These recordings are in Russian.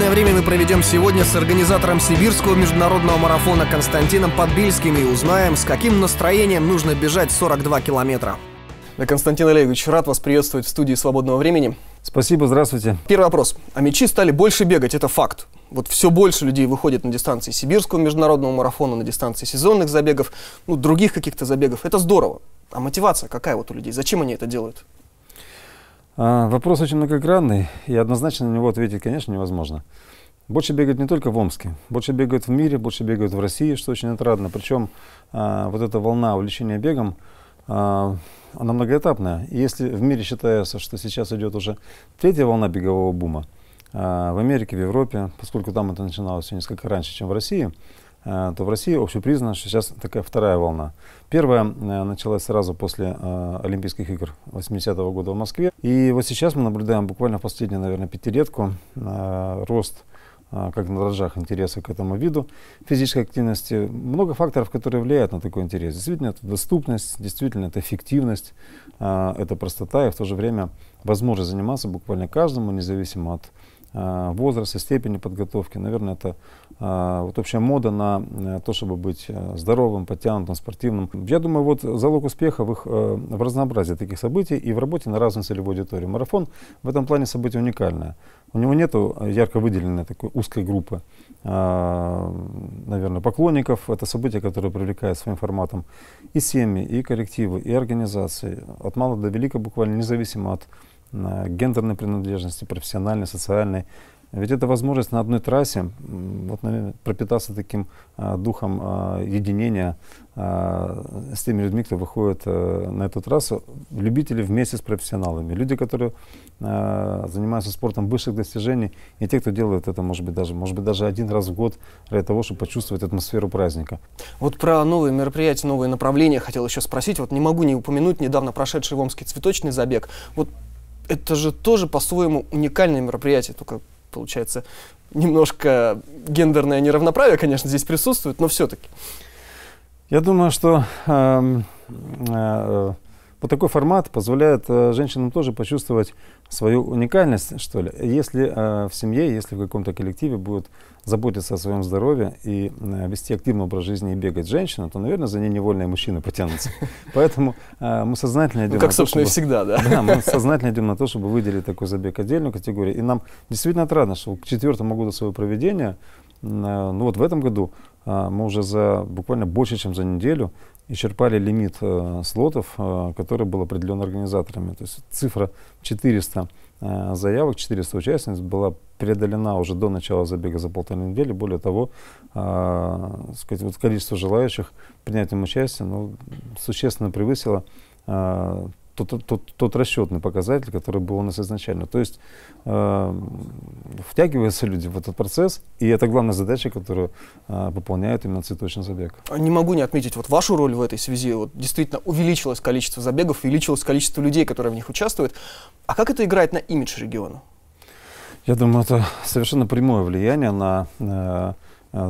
Свободное время мы проведем сегодня с организатором Сибирского международного марафона Константином Подбильским и узнаем, с каким настроением нужно бежать 42 километра. Да, Константин Олегович, рад вас приветствовать в студии «Свободного времени». Спасибо, здравствуйте. Первый вопрос. А мечи стали больше бегать, это факт. Вот все больше людей выходит на дистанции сибирского международного марафона, на дистанции сезонных забегов, ну, других каких-то забегов. Это здорово. А мотивация какая вот у людей? Зачем они это делают? А, вопрос очень многогранный, и однозначно на него ответить, конечно, невозможно. Больше бегают не только в Омске, больше бегают в мире, больше бегают в России, что очень отрадно. Причем а, вот эта волна увлечения бегом, а, она многоэтапная. И если в мире считается, что сейчас идет уже третья волна бегового бума, а, в Америке, в Европе, поскольку там это начиналось все несколько раньше, чем в России, Э, то в России общепризнано, что сейчас такая вторая волна. Первая э, началась сразу после э, Олимпийских игр 80-го года в Москве. И вот сейчас мы наблюдаем буквально в последнюю, наверное, пятилетку рост как на дрожжах интереса к этому виду физической активности. Много факторов, которые влияют на такой интерес. Действительно, это доступность, действительно, это эффективность, это простота и в то же время возможность заниматься буквально каждому, независимо от Э, возраст и степени подготовки. Наверное, это э, вот общая мода на э, то, чтобы быть здоровым, подтянутым, спортивным. Я думаю, вот залог успеха в их в разнообразии таких событий и в работе на разную целевую аудиторию. Марафон в этом плане событие уникальное. У него нет ярко выделенной такой узкой группы, наверное, поклонников. Это событие, которое привлекает своим форматом и семьи, и коллективы, и организации. От мала до велика буквально независимо от гендерной принадлежности, профессиональной, социальной. Ведь это возможность на одной трассе вот, наверное, пропитаться таким а, духом а, единения а, с теми людьми, кто выходит а, на эту трассу. Любители вместе с профессионалами. Люди, которые а, занимаются спортом высших достижений, и те, кто делает это, может быть, даже, может быть, даже один раз в год для того, чтобы почувствовать атмосферу праздника. Вот про новые мероприятия, новые направления хотел еще спросить. Вот не могу не упомянуть недавно прошедший в Омске цветочный забег. Вот это же тоже по-своему уникальное мероприятие, только получается немножко гендерное неравноправие, конечно, здесь присутствует, но все-таки. Я думаю, что эм, э, э, вот такой формат позволяет э, женщинам тоже почувствовать свою уникальность, что ли. Если э, в семье, если в каком-то коллективе будут заботиться о своем здоровье и э, вести активный образ жизни и бегать женщина, то, наверное, за ней невольные мужчины потянутся. Поэтому мы сознательно идем... Ну, как, на собственно, то, чтобы, и всегда, да? Да, мы сознательно идем на то, чтобы выделить такой забег отдельную категорию. И нам действительно отрадно, что к четвертому году своего проведения ну вот в этом году а, мы уже за буквально больше, чем за неделю исчерпали лимит э, слотов, э, который был определен организаторами. То есть цифра 400 э, заявок, 400 участниц была преодолена уже до начала забега за полторы недели. Более того, э, сказать, вот количество желающих принять в участие ну, существенно превысило тот, тот, тот расчетный показатель, который был у нас изначально. То есть э, втягиваются люди в этот процесс, и это главная задача, которую э, выполняет именно цветочный забег. А не могу не отметить вот вашу роль в этой связи. Вот действительно увеличилось количество забегов, увеличилось количество людей, которые в них участвуют. А как это играет на имидж региона? Я думаю, это совершенно прямое влияние на э, э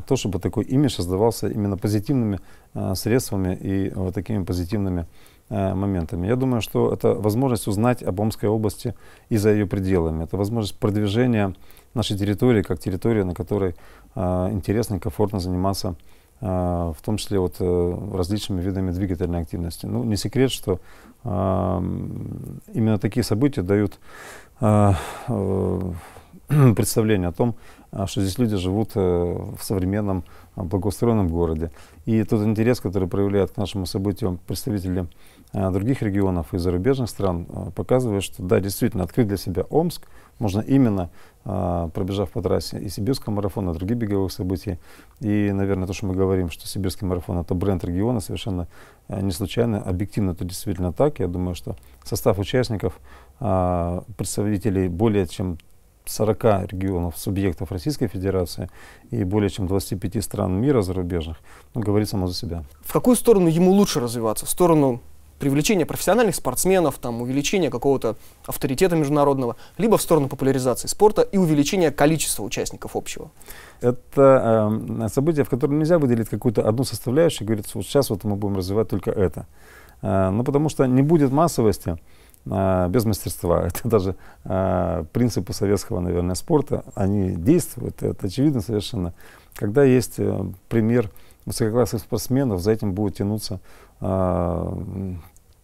то, чтобы такой имидж создавался именно позитивными э, средствами и вот такими позитивными Э, моментами. Я думаю, что это возможность узнать об Омской области и за ее пределами. Это возможность продвижения нашей территории как территории, на которой э, интересно и комфортно заниматься э, в том числе вот, э, различными видами двигательной активности. Ну, не секрет, что э, именно такие события дают э, э, представление о том, а, что здесь люди живут э, в современном а, благоустроенном городе. И тот интерес, который проявляют к нашему событию представители а, других регионов и зарубежных стран, показывает, что да, действительно открыть для себя Омск можно именно пробежав по трассе и сибирского марафона, и другие беговых событий. И, наверное, то, что мы говорим, что сибирский марафон — это бренд региона, совершенно не случайно, объективно это действительно так. Я думаю, что состав участников, представителей более чем 40 регионов, субъектов Российской Федерации и более чем 25 стран мира зарубежных, ну, говорит само за себя. В какую сторону ему лучше развиваться? В сторону привлечения профессиональных спортсменов, там, увеличения какого-то авторитета международного, либо в сторону популяризации спорта и увеличения количества участников общего? Это э, событие, в котором нельзя выделить какую-то одну составляющую, говорится, вот сейчас вот мы будем развивать только это. Э, ну, потому что не будет массовости, а, без мастерства. Это даже а, принципы советского, наверное, спорта, они действуют, это очевидно совершенно. Когда есть э, пример высококлассных спортсменов, за этим будут тянуться а,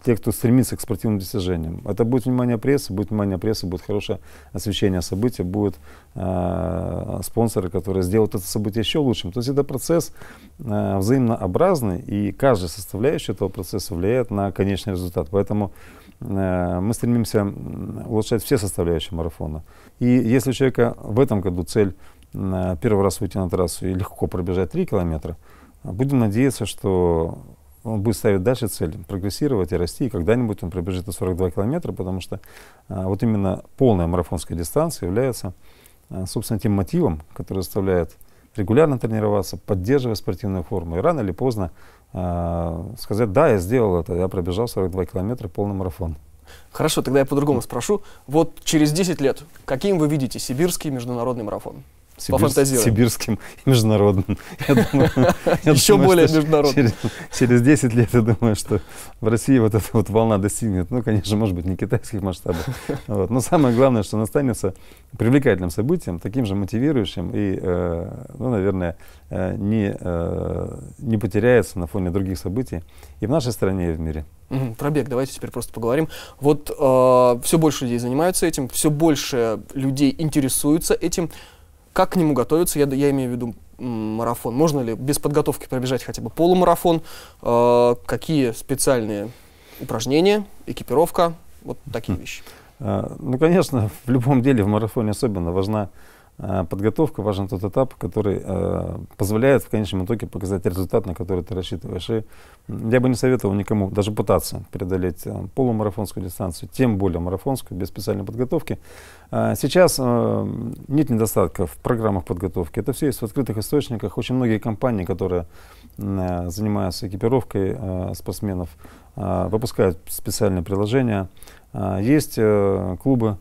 те, кто стремится к спортивным достижениям. Это будет внимание прессы, будет внимание прессы, будет хорошее освещение события, будут э, спонсоры, которые сделают это событие еще лучшим. То есть это процесс э, взаимнообразный, и каждая составляющая этого процесса влияет на конечный результат. Поэтому э, Э, мы стремимся улучшать все составляющие марафона. И если у человека в этом году цель э, первый раз выйти на трассу и легко пробежать 3 километра, будем надеяться, что он будет ставить дальше цель, прогрессировать и расти, и когда-нибудь он пробежит на 42 километра, потому что э, вот именно полная марафонская дистанция является, а, собственно, тем мотивом, который заставляет регулярно тренироваться, поддерживать спортивную форму. И рано или поздно а, сказать, да, я сделал это, я пробежал 42 километра, полный марафон. Хорошо, тогда я по-другому спрошу. Вот через 10 лет, каким вы видите сибирский международный марафон? Сибирь, сибирским и международным. Еще более международным. Через 10 лет я думаю, что в России вот эта вот волна достигнет, ну, конечно, может быть, не китайских масштабов. Но самое главное, что она останется привлекательным событием, таким же мотивирующим и, э, ну, наверное, э, не, э, не потеряется на фоне других событий и в нашей стране, и в мире. пробег давайте теперь просто поговорим. Вот э, все больше людей занимаются этим, все больше людей интересуются этим. Как к нему готовиться, я, я имею в виду марафон? Можно ли без подготовки пробежать хотя бы полумарафон? Э, какие специальные упражнения, экипировка, вот такие хм. вещи? А, ну, конечно, в любом деле, в марафоне особенно важна а, подготовка, важен тот этап, который э, позволяет в конечном итоге показать результат, на который ты рассчитываешь. И я бы не советовал никому даже пытаться преодолеть э, полумарафонскую дистанцию, тем более марафонскую, без специальной подготовки. Э, сейчас нет недостатков в программах подготовки. Это все есть в открытых источниках. Очень многие компании, которые занимаются экипировкой спортсменов, выпускают специальные приложения. Есть э, клубы,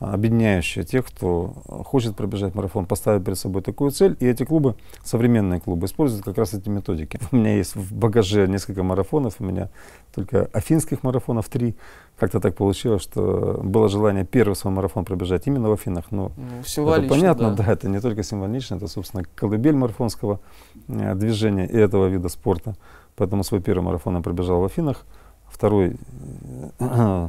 объединяющая тех, кто хочет пробежать марафон, поставить перед собой такую цель. И эти клубы, современные клубы, используют как раз эти методики. У меня есть в багаже несколько марафонов, у меня только афинских марафонов три. Как-то так получилось, что было желание первый свой марафон пробежать именно в Афинах. Но ну, это понятно, да. да, это не только символично, это, собственно, колыбель марафонского э, движения и этого вида спорта. Поэтому свой первый марафон я пробежал в Афинах, второй э, э,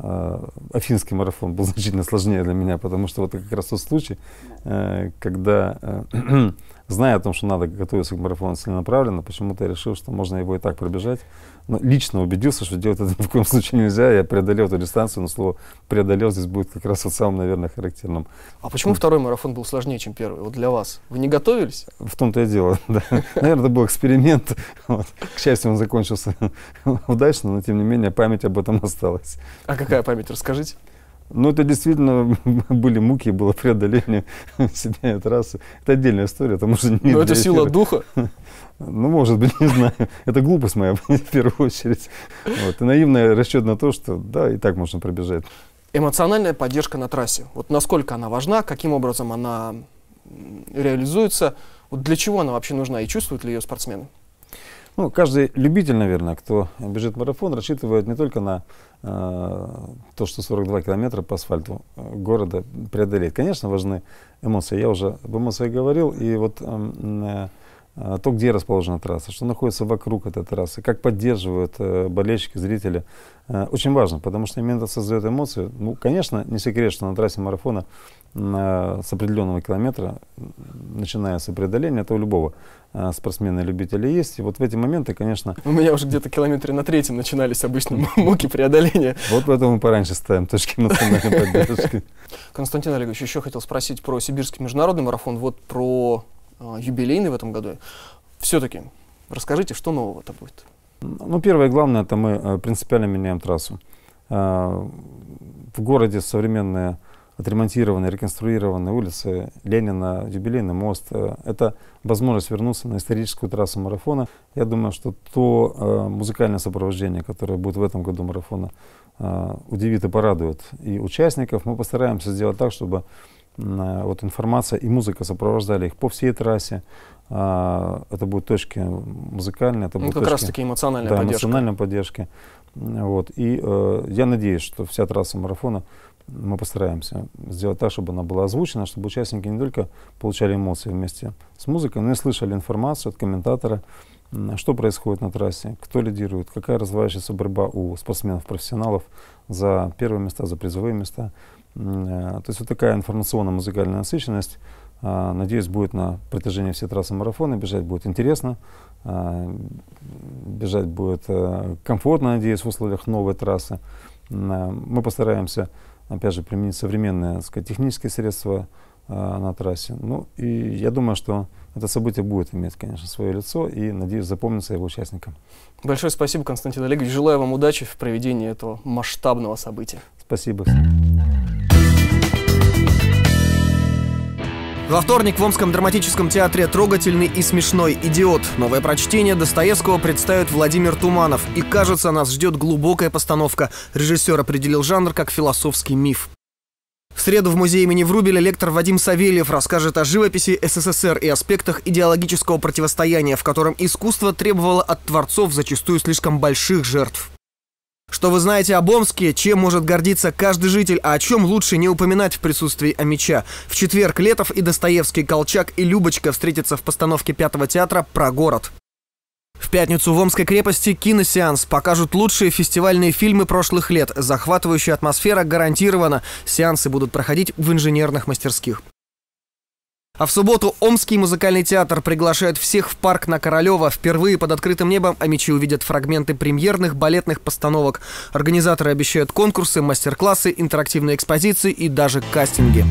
а, афинский марафон был значительно сложнее для меня, потому что вот это как раз тот случай, э, когда, э, зная о том, что надо готовиться к марафону целенаправленно, почему-то я решил, что можно его и так пробежать, ну, лично убедился, что делать это ни в коем случае нельзя. Я преодолел эту дистанцию, но слово преодолел здесь будет как раз вот самым, наверное, характерным. А почему второй марафон был сложнее, чем первый? Вот для вас. Вы не готовились? В том-то и дело, да. Наверное, это был эксперимент. Вот. К счастью, он закончился удачно, но тем не менее память об этом осталась. А какая память? Расскажите. Ну, это действительно были муки, было преодоление себя и трассы. Это отдельная история, это может не Но это сила духа. Ну, может быть, не знаю. Это глупость моя, в первую очередь. Вот. И наивный расчет на то, что да, и так можно пробежать. Эмоциональная поддержка на трассе. Вот насколько она важна, каким образом она реализуется, вот для чего она вообще нужна и чувствуют ли ее спортсмены? Ну, каждый любитель, наверное, кто бежит марафон, рассчитывает не только на э, то, что 42 километра по асфальту э, города преодолеть. Конечно, важны эмоции. Я уже об эмоциях говорил. И вот эм, э, а, то, где расположена трасса, что находится вокруг этой трассы, как поддерживают э, болельщики, зрители. Э, очень важно, потому что именно это создает эмоции. Ну, конечно, не секрет, что на трассе марафона э, с определенного километра начинается преодоление, это у любого спортсмена любителя есть. И вот в эти моменты, конечно... У меня уже где-то километры на третьем начинались обычно муки преодоления. Вот поэтому мы пораньше ставим точки национальной поддержки. Константин Олегович, еще хотел спросить про сибирский международный марафон, вот про а, юбилейный в этом году. Все-таки расскажите, что нового-то будет? Ну, первое и главное, это мы э, принципиально меняем трассу. Э, в городе современные отремонтированные, реконструированные улицы Ленина, Юбилейный мост. Э, это возможность вернуться на историческую трассу марафона. Я думаю, что то музыкальное сопровождение, которое будет в этом году марафона, удивит и порадует и участников. Мы постараемся сделать так, чтобы вот информация и музыка сопровождали их по всей трассе. А, это будут точки музыкальные, это ну, будут как точки, раз таки эмоциональная да, поддержка. эмоциональная поддержка. Вот. И э, я надеюсь, что вся трасса марафона мы постараемся сделать так, чтобы она была озвучена, чтобы участники не только получали эмоции вместе с музыкой, но и слышали информацию от комментатора, что происходит на трассе? Кто лидирует? Какая развивающаяся борьба у спортсменов-профессионалов за первые места, за призовые места? Э, то есть вот такая информационно-музыкальная насыщенность, а, надеюсь, будет на протяжении всей трассы марафона. Бежать будет интересно, а, бежать будет э, комфортно, надеюсь, в условиях новой трассы. Э, мы постараемся, опять же, применить современные сказать, технические средства, Э, на трассе. Ну, и я думаю, что это событие будет иметь, конечно, свое лицо и, надеюсь, запомнится его участникам. Большое спасибо, Константин Олегович. Желаю вам удачи в проведении этого масштабного события. Спасибо. Во вторник в Омском драматическом театре «Трогательный и смешной идиот». Новое прочтение Достоевского представит Владимир Туманов. И, кажется, нас ждет глубокая постановка. Режиссер определил жанр как философский миф. В среду в музее имени Врубеля лектор Вадим Савельев расскажет о живописи СССР и аспектах идеологического противостояния, в котором искусство требовало от творцов зачастую слишком больших жертв. Что вы знаете об Омске, чем может гордиться каждый житель, а о чем лучше не упоминать в присутствии Амича. В четверг Летов и Достоевский, Колчак и Любочка встретятся в постановке Пятого театра «Про город». В пятницу в Омской крепости киносеанс покажут лучшие фестивальные фильмы прошлых лет. Захватывающая атмосфера гарантирована. Сеансы будут проходить в инженерных мастерских. А в субботу Омский музыкальный театр приглашает всех в парк на Королева. Впервые под открытым небом амичи увидят фрагменты премьерных балетных постановок. Организаторы обещают конкурсы, мастер-классы, интерактивные экспозиции и даже кастинги.